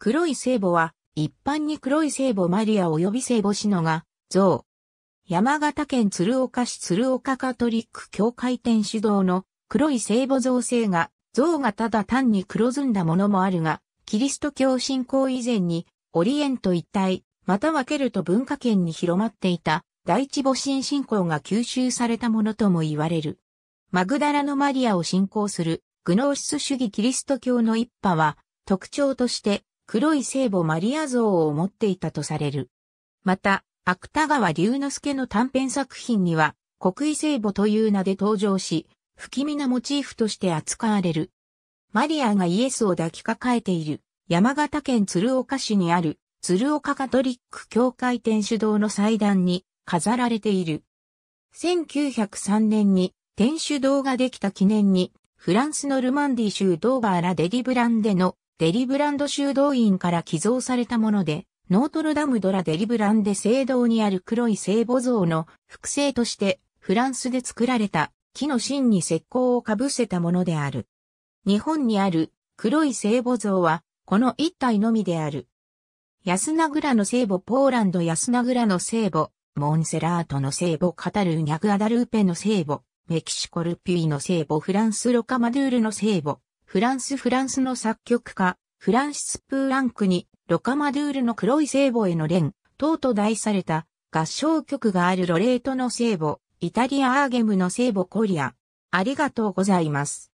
黒い聖母は、一般に黒い聖母マリア及び聖母シノが、像。山形県鶴岡市鶴岡カトリック教会天主堂の黒い聖母像聖が、像がただ単に黒ずんだものもあるが、キリスト教信仰以前に、オリエント一体、また分けると文化圏に広まっていた、第一母神信仰が吸収されたものとも言われる。マグダラのマリアを信仰する、グノーシス主義キリスト教の一派は、特徴として、黒い聖母マリア像を持っていたとされる。また、芥川龍之介の短編作品には、国威聖母という名で登場し、不気味なモチーフとして扱われる。マリアがイエスを抱きかかえている、山形県鶴岡市にある、鶴岡カトリック教会天主堂の祭壇に飾られている。1903年に天主堂ができた記念に、フランスのルマンディ州ドーバーラデリブランでのデリブランド修道院から寄贈されたもので、ノートルダムドラデリブランデ聖堂にある黒い聖母像の複製としてフランスで作られた木の芯に石膏をかぶせたものである。日本にある黒い聖母像はこの一体のみである。安名倉の聖母ポーランド安名倉の聖母、モンセラートの聖母カタルーニャグアダルーペの聖母、メキシコルピュイの聖母フランスロカマドゥールの聖母、フランスフランスの作曲家、フランシス・プーランクに、ロカマドゥールの黒い聖母への連、等と題された、合唱曲があるロレートの聖母、イタリア・アーゲムの聖母コリア。ありがとうございます。